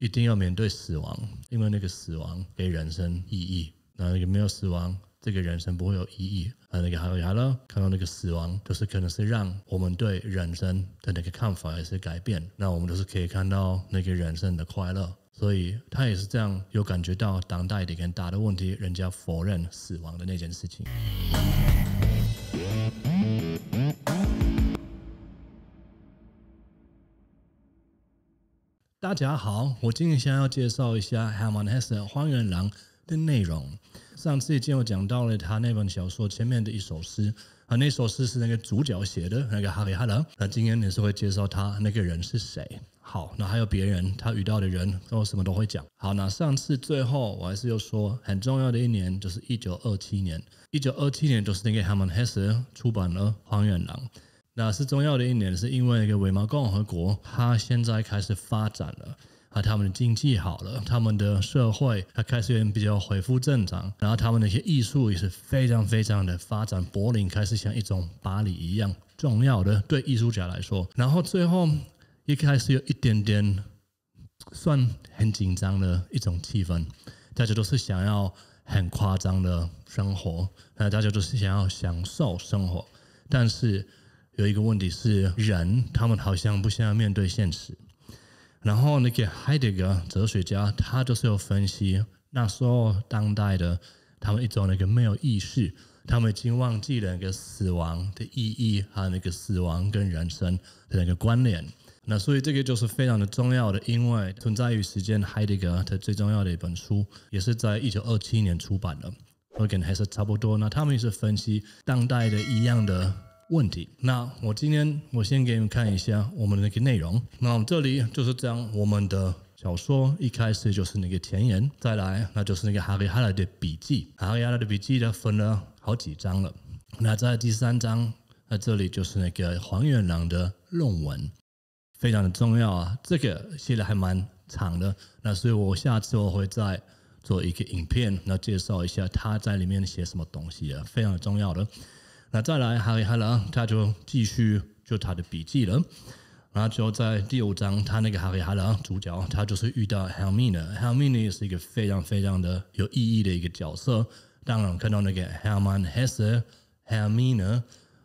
一定要面对死亡，因为那个死亡给人生意义。那那个没有死亡，这个人生不会有意义。啊，那个还有，好了，看到那个死亡，就是可能是让我们对人生的那个看法也是改变。那我们都是可以看到那个人生的快乐，所以他也是这样有感觉到当代的一个大的问题，人家否认死亡的那件事情。大家好，我今天先要介绍一下 Hammond Hesse《荒原狼》的内容。上次已经有讲到了他那本小说前面的一首诗，啊，那首诗是那个主角写的，那个哈里哈德。那今天也是会介绍他那个人是谁。好，那还有别人他遇到的人都什么都会讲。好，那上次最后我还是又说很重要的一年就是一九二七年，一九二七年就是那个 Hammond Hesse 出版了《荒原狼》。那是重要的一年，是因为一个伪毛共和国，它现在开始发展了，啊，他们的经济好了，他们的社会啊开始比较恢复正常，然后他们那些艺术也是非常非常的发展，柏林开始像一种巴黎一样重要的对艺术家来说，然后最后一开始有一点点算很紧张的一种气氛，大家都是想要很夸张的生活，那大家都是想要享受生活，但是。有一个问题是，人他们好像不想要面对现实。然后那个海德格哲学家，他就是要分析那时候当代的他们一种那个没有意识，他们已经忘记了那个死亡的意义，还有那个死亡跟人生的那个关联。那所以这个就是非常的重要的，因为《存在于时间》海德格他最重要的一本书，也是在一九二七年出版的，感跟还是差不多。那他们也是分析当代的一样的。问题。那我今天我先给你们看一下我们的那个内容。那我们这里就是这我们的小说一开始就是那个前言，再来那就是那个哈雷哈莱的笔记，哈雷哈莱的笔记呢分了好几章了。那在第三章，那这里就是那个黄元朗的论文，非常的重要啊。这个写的还蛮长的，那所以我下次我会在做一个影片，那介绍一下他在里面写什么东西啊，非常重要的。那再来哈维哈拉他就继续就他的笔记了然后就在第五章他那个哈维哈拉主角他就是遇到 helmina helmina 也是一个非常非常的有意义的一个角色当然我看到那个哈曼海瑟还有米勒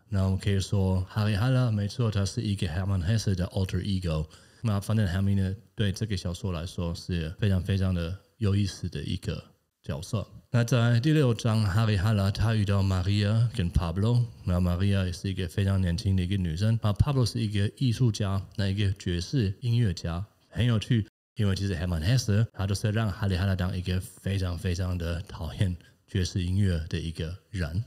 那我们可以说哈维哈拉没错他是一个哈曼海瑟的 alter ego 那反正还没呢对这个小说来说是非常非常的有意思的一个角色那在第六章，哈利·哈拉他遇到 Maria 跟 Pablo。那 Maria 是一个非常年轻的一个女生，而 Pablo 是一个艺术家，那一个爵士音乐家，很有趣。因为其实 h e r m a n Hesse 他就是让哈利·哈拉当一个非常非常的讨厌爵士音乐的一个人。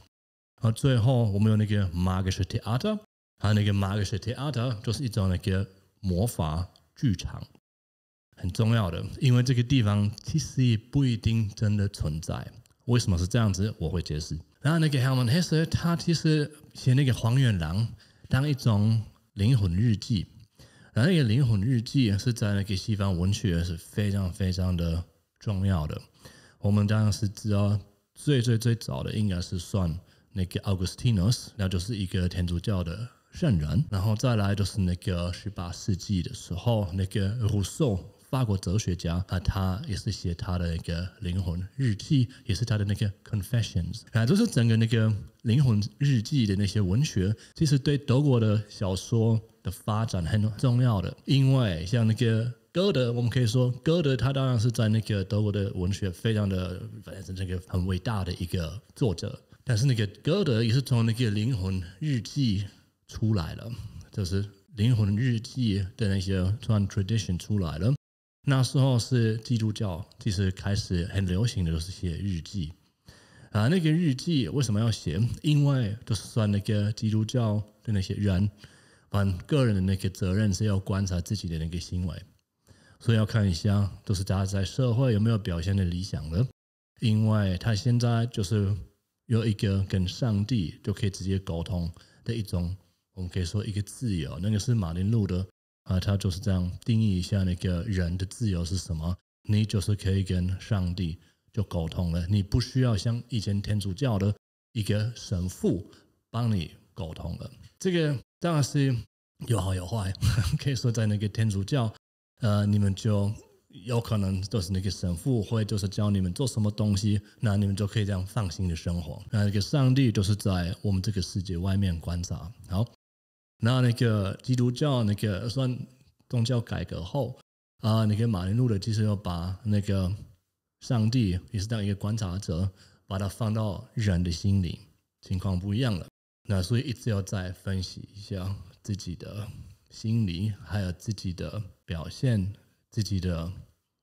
啊，最后我们有那个 Magische Theater，还有那个 Magische Theater 就是一种那个魔法剧场。很重要的，因为这个地方其实也不一定真的存在。为什么是这样子？我会解释。然后那个 h e l m Hesse，他其实写那个《黄原狼》，当一种灵魂日记。然后那个灵魂日记是在那个西方文学是非常非常的重要的。我们当然是知道最最最早的，应该是算那个 Augustinus，那就是一个天主教的圣人。然后再来就是那个十八世纪的时候，那个 r u s s e 法国哲学家啊，他也是写他的一个灵魂日记，也是他的那个《Confessions》，啊，就是整个那个灵魂日记的那些文学，其实对德国的小说的发展很重要的。因为像那个歌德，我们可以说歌德，他当然是在那个德国的文学非常的，反正那个很伟大的一个作者。但是那个歌德也是从那个灵魂日记出来了，就是灵魂日记的那些 tradition 出来了。那时候是基督教，其实开始很流行的就是写日记啊。那个日记为什么要写？因为都是算那个基督教的那些人，把个人的那个责任是要观察自己的那个行为，所以要看一下，都是大家在社会有没有表现的理想呢？因为他现在就是有一个跟上帝就可以直接沟通的一种，我们可以说一个自由。那个是马林路的。啊，他就是这样定义一下那个人的自由是什么？你就是可以跟上帝就沟通了，你不需要像以前天主教的一个神父帮你沟通了。这个当然是有好有坏，可以说在那个天主教，呃，你们就有可能就是那个神父会就是教你们做什么东西，那你们就可以这样放心的生活。那那个上帝就是在我们这个世界外面观察。好。那那个基督教那个算宗教改革后啊，那个马林路的其实要把那个上帝也是当一个观察者，把它放到人的心里，情况不一样了。那所以一直要再分析一下自己的心理，还有自己的表现，自己的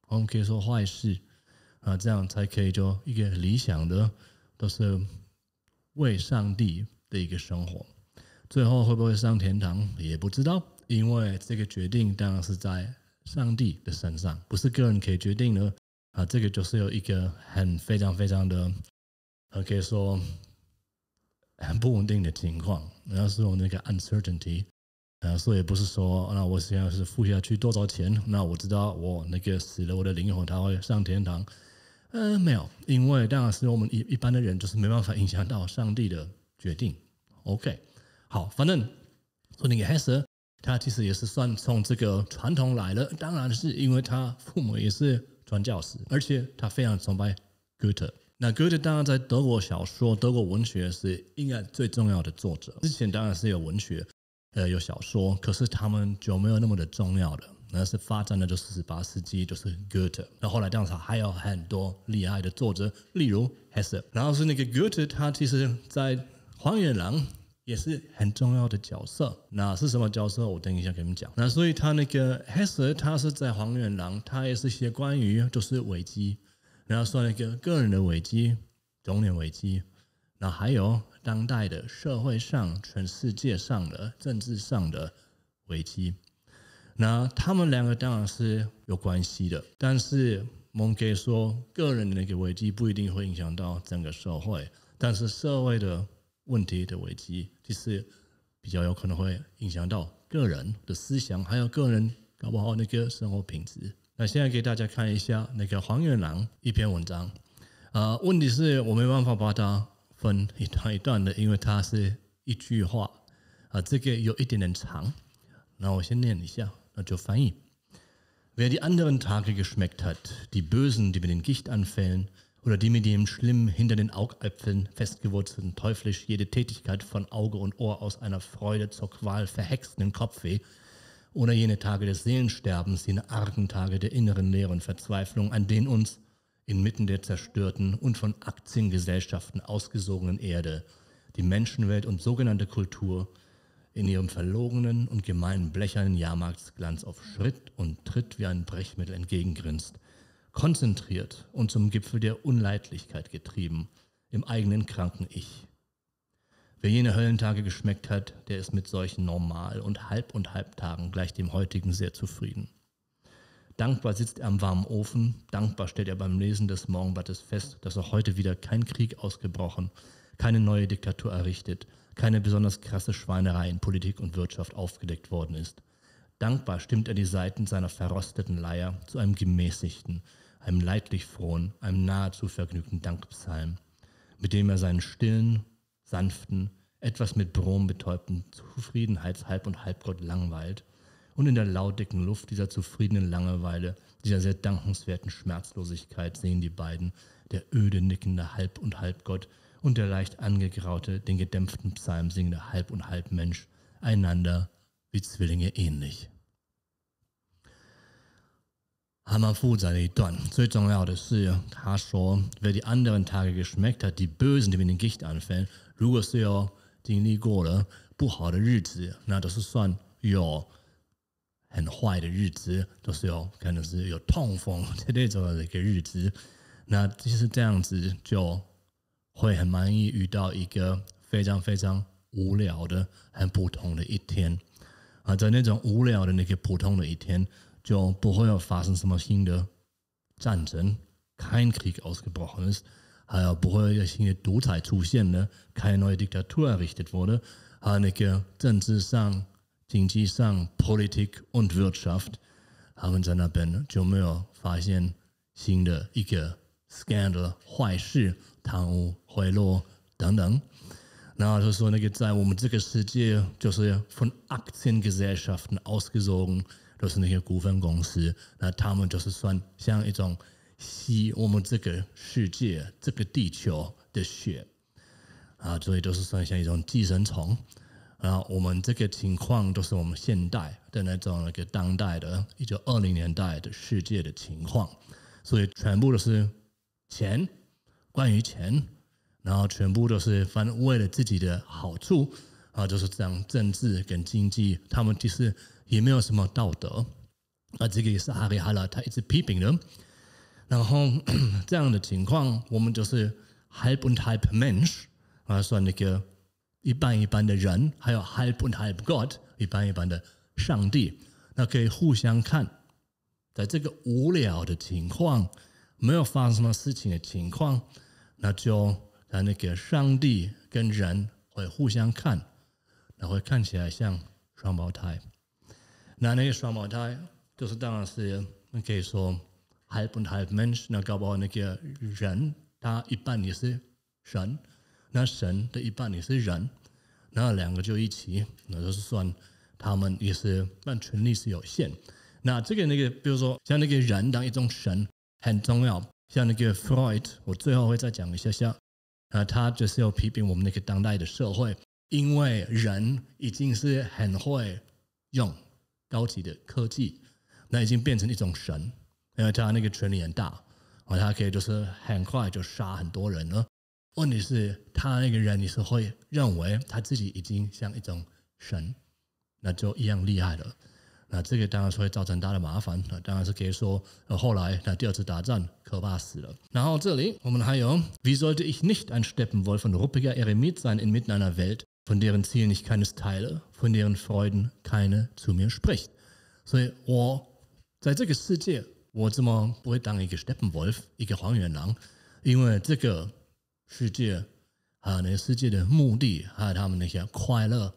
我们可以说坏事啊，这样才可以就一个理想的都是为上帝的一个生活。最后会不会上天堂也不知道，因为这个决定当然是在上帝的身上，不是个人可以决定的啊。这个就是有一个很非常非常的，可以说很不稳定的情况，然后是用那个 uncertainty 啊。所以不是说，那我现在是付下去多少钱，那我知道我那个死了，我的灵魂他会上天堂。嗯，没有，因为当然是我们一一般的人就是没办法影响到上帝的决定。OK。好，反正说那个 h e s e 他其实也是算从这个传统来了。当然是因为他父母也是传教士，而且他非常崇拜 Goethe。那 Goethe 当然在德国小说、德国文学是应该最重要的作者。之前当然是有文学，呃，有小说，可是他们就没有那么的重要了。那是发展的就是十八世纪就是 Goethe，那后来当然还有很多厉害的作者，例如 Hesse。然后是那个 Goethe，他其实，在黄原狼》也是很重要的角色。那是什么角色？我等一下给你们讲。那所以他那个黑蛇，他是在黄远郎，他也是写关于就是危机，然后说那个个人的危机、中年危机，那还有当代的社会上、全世界上的政治上的危机。那他们两个当然是有关系的。但是蒙以说，个人的那个危机不一定会影响到整个社会，但是社会的。问题的危机，第四比较有可能会影响到个人的思想，还有个人搞不好那个生活品质。那现在给大家看一下那个黄远郎一篇文章，啊，问题是我没办法把它分一段一段的，因为它是一句话啊，这个有一点点长，那我先念一下，那就翻译，wer die anderen Tage geschmeckt hat, die bösen, die mit den Gichtanfällen. oder die mit dem schlimmen, hinter den Augäpfeln festgewurzelten, teuflisch jede Tätigkeit von Auge und Ohr aus einer Freude zur Qual verhexenden Kopfweh, oder jene Tage des Seelensterbens, jene argen Tage der inneren Leere und Verzweiflung, an denen uns inmitten der zerstörten und von Aktiengesellschaften ausgesogenen Erde die Menschenwelt und sogenannte Kultur in ihrem verlogenen und gemeinen blechernen Jahrmarktsglanz auf Schritt und Tritt wie ein Brechmittel entgegengrinst konzentriert und zum Gipfel der Unleidlichkeit getrieben, im eigenen kranken Ich. Wer jene Höllentage geschmeckt hat, der ist mit solchen Normal- und Halb- und Halbtagen gleich dem heutigen sehr zufrieden. Dankbar sitzt er am warmen Ofen, dankbar stellt er beim Lesen des Morgenbattes fest, dass auch heute wieder kein Krieg ausgebrochen, keine neue Diktatur errichtet, keine besonders krasse Schweinerei in Politik und Wirtschaft aufgedeckt worden ist. Dankbar stimmt er die Seiten seiner verrosteten Leier zu einem gemäßigten, einem leidlich frohen, einem nahezu vergnügten Dankpsalm, mit dem er seinen stillen, sanften, etwas mit Brom betäubten Zufriedenheits halb und Halbgott langweilt und in der laudigen Luft dieser zufriedenen Langeweile, dieser sehr dankenswerten Schmerzlosigkeit sehen die beiden, der öde nickende Halb- und Halbgott und der leicht angegraute, den gedämpften Psalm singende Halb- und Halbmensch, einander wie Zwillinge ähnlich. 还蛮复杂的一段。最重要的是，他说，如果 r 其他的人，如果的其 e 的人，如果的其他的人，如果的其他的人，如果的其他的人，如果的其 i 的人，如果 d 其他的人，如果的其他的人，如果的其的人，如果的其他的人，如的其他的人，如果的是他的人，如的其他的人，如果的其的其他的人，如其他的人，如果的其他的人，如果的其他的的其他的的其的人，如果的的人，如的就不会有发生什么新的战争，kein Krieg ausgebrochen ist，还有不会有新的独裁出现呢，keine ne, neue Diktatur errichtet wurde，还有那个政治上、经济上、Politik und Wirtschaft haben seiner Band 就没有发现新的一个 scandal 坏事、贪污、贿赂等等。然后就说那个在我们这个世界就是 von also Aktiengesellschaften ausgesogen。就是那些股份公司，那他们就是算像一种吸我们这个世界、这个地球的血啊，所以都是算像一种寄生虫然后我们这个情况都是我们现代的那种一个当代的，一九二零年代的世界的情况，所以全部都是钱，关于钱，然后全部都是反正为了自己的好处啊，就是这样政治跟经济，他们就是。也没有什么道德，那这个也是阿里哈拉他一直批评的。然后 这样的情况，我们就是 halb und h e l b Mensch，啊，算那个一半一半的人，还有 halb und h e l b g o d 一半一半的上帝，那可以互相看。在这个无聊的情况，没有发生什么事情的情况，那就在那个上帝跟人会互相看，那会看起来像双胞胎。那那个双胞胎，就是当时可以说，half and half man，那刚好那个人，他一半也是神，那神的一半也是人，那两个就一起，那就是算他们也是，但权力是有限。那这个那个，比如说像那个人当一种神很重要，像那个 Freud，我最后会再讲一下，下。呃，他就是要批评我们那个当代的社会，因为人已经是很会用。高级的科技，那已经变成一种神，因为他那个权力很大，啊，他可以就是很快就杀很多人了。问题是他那个人你是会认为他自己已经像一种神，那就一样厉害了。那这个当然是会造成大的麻烦，那当然是可以说后来那第二次大战可怕死了。然后这里我们还有 Wie sollte ich nicht ein Steppenwolfenrupiger Eremit sein inmitten einer Welt? von deren Zielen ich keines teile, von deren Freuden keine zu mir spricht。所以我在这个世界，我怎么不会当一个 Steppenwolf，一个黄原狼？因为这个世界啊，那个世界的目的还有他们那些快乐，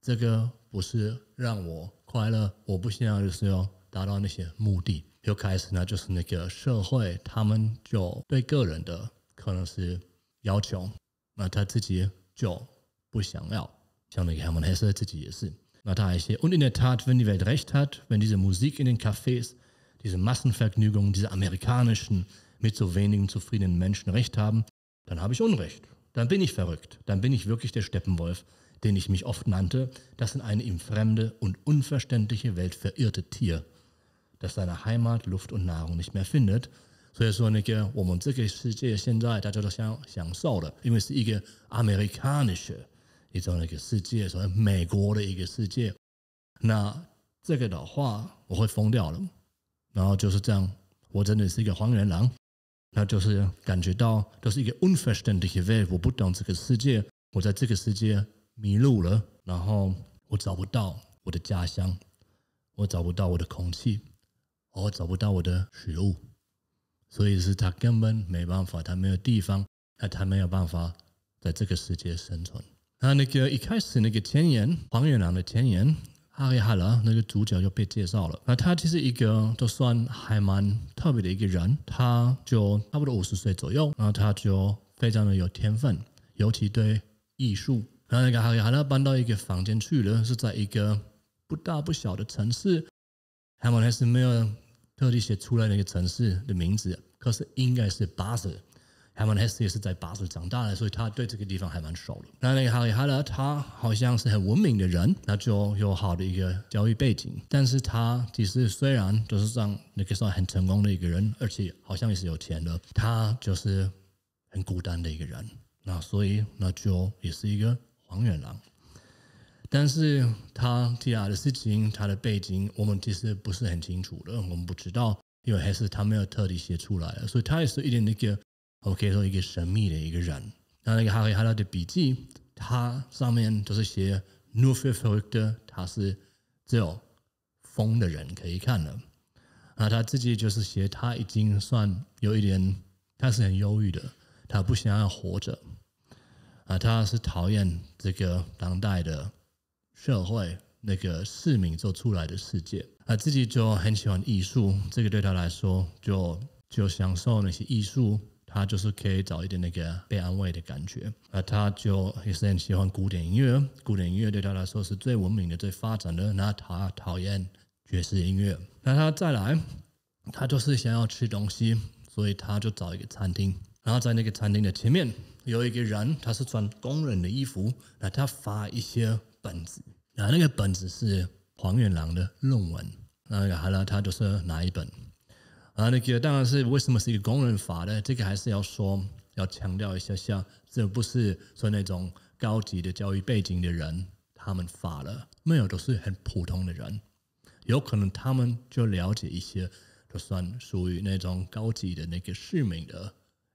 这个不是让我快乐，我不想要就是要达到那些目的。又开始呢，就是那个社会，他们就对个人的可能是要求，那他自己就。不想要。像那个 Hermann Hesse 自己也是。Na Und in der Tat, wenn die Welt recht hat, wenn diese Musik in den Cafés, diese Massenvergnügungen, diese amerikanischen, mit so wenigen zufriedenen Menschen recht haben, dann habe ich Unrecht. Dann bin ich verrückt. Dann bin ich wirklich der Steppenwolf, den ich mich oft nannte, das in eine ihm fremde und unverständliche Welt verirrte Tier, das seine Heimat, Luft und Nahrung nicht mehr findet. So ist man 所以说，那个我们这个世界现在大家都想享受的，因为是一个 americanische 一种个世界，所谓美国的一个世界，那这个的话我会疯掉了。然后就是这样，我真的是一个荒原狼，那就是感觉到都是一个 unfashioned 的世界，我不懂这个世界，我在这个世界迷路了，然后我找不到我的家乡，我找不到我的空气，我找不到我的食物，所以是他根本没办法，他没有地方，那他没有办法在这个世界生存。那那个一开始那个前言，黄月朗的前言，哈了哈拉那个主角就被介绍了。那他其实一个都算还蛮特别的一个人，他就差不多五十岁左右，然后他就非常的有天分，尤其对艺术。然后那个哈了哈拉搬到一个房间去了，是在一个不大不小的城市，他们还是没有特地写出来那个城市的名字，可是应该是巴塞。h e 还是也是在巴子长大的，所以他对这个地方还蛮熟的。那那个哈利哈德，他好像是很文明的人，那就有好的一个教育背景。但是他其实虽然就是样，那个算很成功的一个人，而且好像也是有钱的，他就是很孤单的一个人。那所以那就也是一个黄远狼。但是他提亚的事情、他的背景，我们其实不是很清楚的，我们不知道，因为还是他没有特地写出来，所以他也是一点那个。OK，说一个神秘的一个人，那那个哈维哈拉的笔记，他上面都是写 “nur f r e c t 他是只有疯的人可以看的。啊，他自己就是写他已经算有一点，他是很忧郁的，他不想要活着。啊，他是讨厌这个当代的社会，那个市民做出来的世界。啊，自己就很喜欢艺术，这个对他来说就就享受那些艺术。他就是可以找一点那个被安慰的感觉，那他就也是很喜欢古典音乐，古典音乐对他来说是最文明的、最发展的。那他讨厌爵士音乐。那他再来，他就是想要吃东西，所以他就找一个餐厅，然后在那个餐厅的前面有一个人，他是穿工人的衣服，那他发一些本子，那那个本子是黄元郎的论文，那好了，他就是拿一本。啊，那个当然是为什么是一个工人发呢？这个还是要说，要强调一下，下，这不是说那种高级的教育背景的人，他们发了没有都是很普通的人，有可能他们就了解一些，就算属于那种高级的那个市民的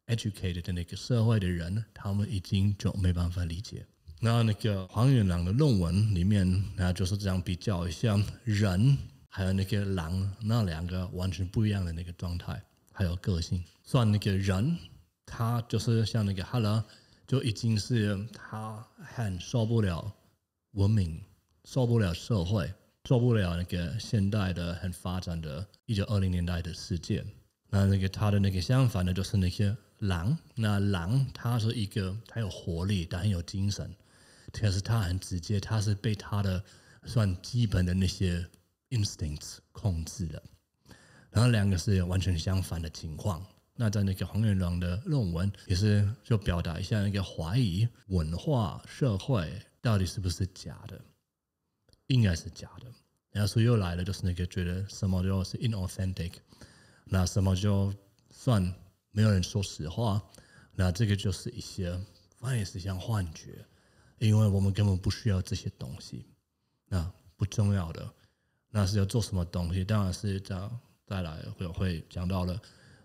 educated 的那个社会的人，他们已经就没办法理解。那那个黄远朗的论文里面，那就是这样比较一下人。还有那个狼，那两个完全不一样的那个状态，还有个性。算那个人，他就是像那个哈拉，就已经是他很受不了文明，受不了社会，受不了那个现代的很发展的。一九二零年代的世界，那那个他的那个相反的，就是那些狼。那狼，他是一个，他有活力，他很有精神，但是他很直接，他是被他的算基本的那些。instinct 控制了，然后两个是完全相反的情况。那在那个黄远龙的论文也是就表达一下那个怀疑，文化社会到底是不是假的？应该是假的。然后所以又来了，就是那个觉得什么就是 inauthentic，那什么就算没有人说实话，那这个就是一些，反正是像幻觉，因为我们根本不需要这些东西，那不重要的。那是要做什么东西？当然是讲再来会会讲到了，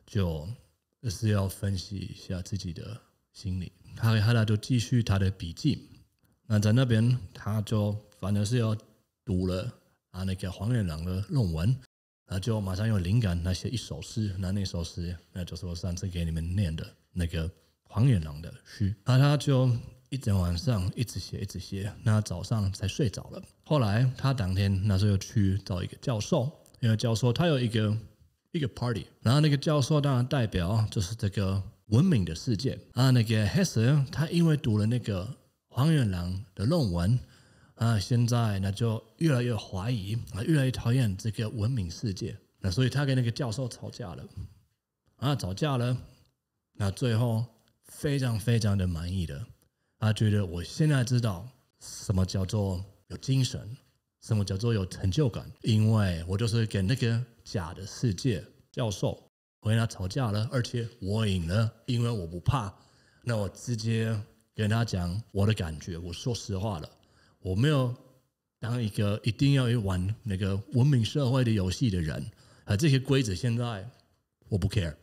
就是要分析一下自己的心理。他他他就继续他的笔记。那在那边他就反正是要读了啊那个黄远郎的论文，那就马上有灵感，那写一首诗。那那首诗，那就是我上次给你们念的那个黄远郎的诗，那他就。一整晚上一直写一直写，那早上才睡着了。后来他当天那时候又去找一个教授，因为教授他有一个一个 party，然后那个教授当然代表就是这个文明的世界啊。那个 h e s s 他因为读了那个黄远郎的论文啊，现在那就越来越怀疑啊，越来越讨厌这个文明世界。那所以他跟那个教授吵架了啊，吵架了。那最后非常非常的满意的。他觉得我现在知道什么叫做有精神，什么叫做有成就感，因为我就是跟那个假的世界教授，我跟他吵架了，而且我赢了，因为我不怕。那我直接跟他讲我的感觉，我说实话了，我没有当一个一定要玩那个文明社会的游戏的人，而这些规则现在我不 care。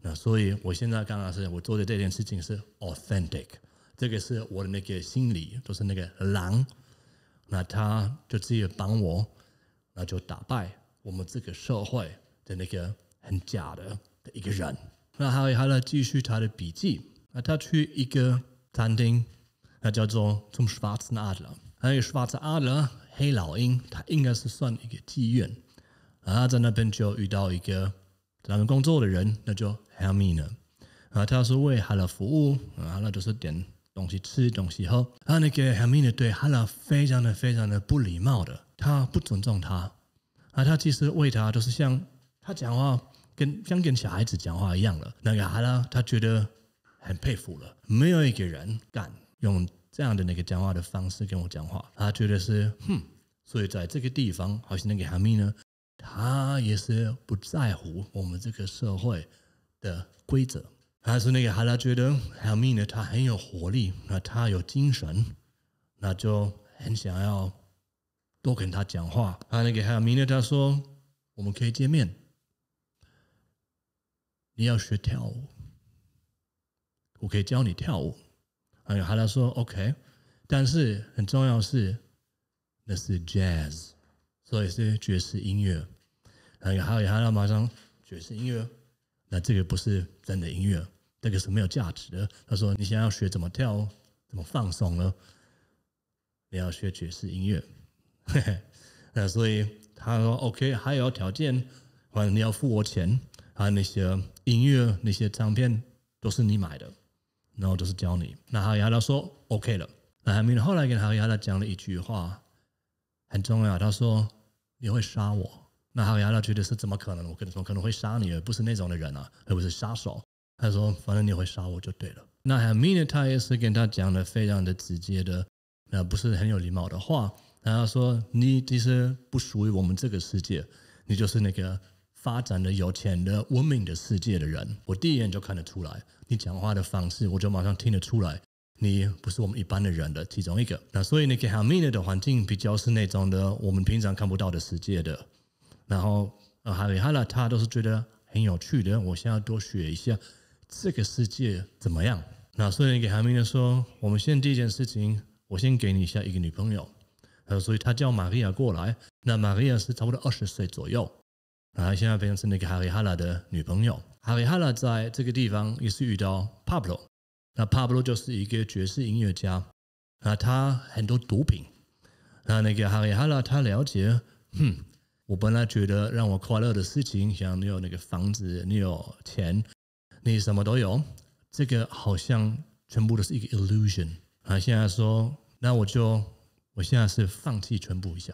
那所以，我现在干的是我做的这件事情是 authentic。这个是我的那个心理，就是那个狼，那他就只有帮我，那就打败我们这个社会的那个很假的的一个人。那还有，他来继续他的笔记。那他去一个餐厅，那叫做从 schwarzen Adler，还有 schwarze Adler 黑老鹰，他应该是算一个妓院。啊，在那边就遇到一个咱们工作的人，那就 h e l me 了。啊，他是为他的服务，啊，那就是点。东西吃，东西喝，啊，那个哈米呢？对哈拉非常的、非常的不礼貌的，他不尊重他，啊，他其实喂他都是像他讲话跟像跟小孩子讲话一样了。那个哈拉，他觉得很佩服了。没有一个人敢用这样的那个讲话的方式跟我讲话，他觉得是哼。所以在这个地方，好像那个哈米呢，他也是不在乎我们这个社会的规则。还是那个哈拉觉得 m n 米呢，他很有活力，那他有精神，那就很想要多跟他讲话。那个 m n 米呢，他说我们可以见面，你要学跳舞，我可以教你跳舞。有哈拉说 OK，但是很重要是那是 jazz，所以是爵士音乐。哎，还有哈拉马上爵士音乐，那这个不是真的音乐。那个是没有价值的。他说：“你想要学怎么跳，怎么放松呢？你要学爵士音乐，那所以他说 OK。还有条件，反正你要付我钱，还有那些音乐、那些唱片都是你买的，然后就是教你。那还有亚拉说 OK 了。那后面后来跟哈亚拉讲了一句话很重要，他说你会杀我。那还有亚拉觉得是怎么可能？我跟你说，可能会杀你，而不是那种的人啊，而不是杀手。”他说：“反正你会杀我就对了。”那哈米呢？他也是跟他讲了非常的直接的，那不是很有礼貌的话。然后说：“你其实不属于我们这个世界，你就是那个发展的、有钱的、文明的世界的人。我第一眼就看得出来，你讲话的方式，我就马上听得出来，你不是我们一般的人的其中一个。”那所以那个米密的环境比较是那种的，我们平常看不到的世界的。然后还有哈拉他都是觉得很有趣的，我现在多学一下。这个世界怎么样？那所以给韩明的说，我们先第一件事情，我先给你下一个女朋友。呃，所以他叫玛利亚过来。那玛利亚是差不多二十岁左右然后现在变成那个哈里哈拉的女朋友。哈里哈拉在这个地方也是遇到帕布罗。那帕布罗就是一个爵士音乐家。那他很多毒品。那那个哈里哈拉他了解，哼，我本来觉得让我快乐的事情，像你有那个房子，你有钱。你什么都有，这个好像全部都是一个 illusion 啊！现在说，那我就我现在是放弃全部一下，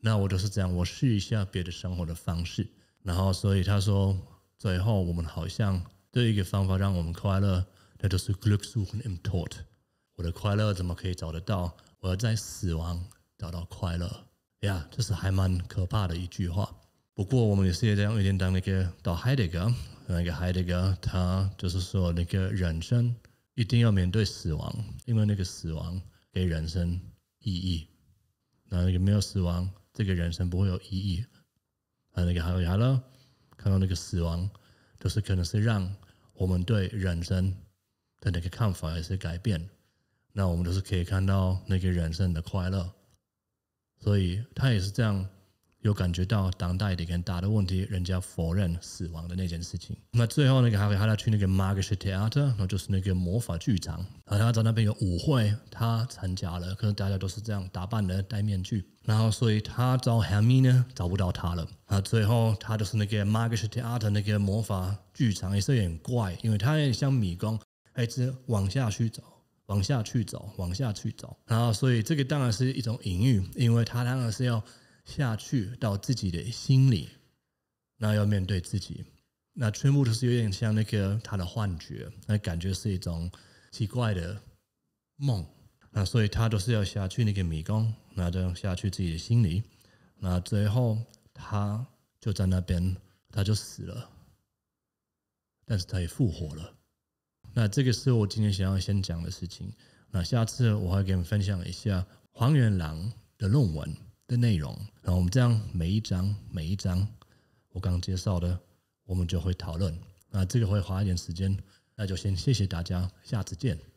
那我就是这样，我试一下别的生活的方式。然后，所以他说，最后我们好像对一个方法让我们快乐，那就是 glue 数 import。我的快乐怎么可以找得到？我要在死亡找到快乐，呀，这是还蛮可怕的一句话。不过，我们也是这样。有一天，当那个到海德格，那个海德格，他就是说，那个人生一定要面对死亡，因为那个死亡给人生意义。那那个没有死亡，这个人生不会有意义。那个还有，还有，看到那个死亡，就是可能是让我们对人生的那个看法也是改变。那我们都是可以看到那个人生的快乐，所以他也是这样。有感觉到当代的一个大的问题，人家否认死亡的那件事情。那最后那个哈维，他要去那个 magic theater，然后就是那个魔法剧场。然后在那边有舞会，他参加了。可能大家都是这样打扮的，戴面具。然后所以他找哈密呢，找不到他了。啊，最后他就是那个 magic theater 那个魔法剧场，也是有点怪，因为他有点像迷宫，一直往下去走，往下去走，往下去走。然后所以这个当然是一种隐喻，因为他当然是要。下去到自己的心里，那要面对自己，那全部都是有点像那个他的幻觉，那感觉是一种奇怪的梦，那所以他都是要下去那个迷宫，那这样下去自己的心里，那最后他就在那边他就死了，但是他也复活了，那这个是我今天想要先讲的事情，那下次我还给你们分享一下黄元郎的论文。的内容，然后我们这样每一章每一章，我刚介绍的，我们就会讨论。那这个会花一点时间，那就先谢谢大家，下次见。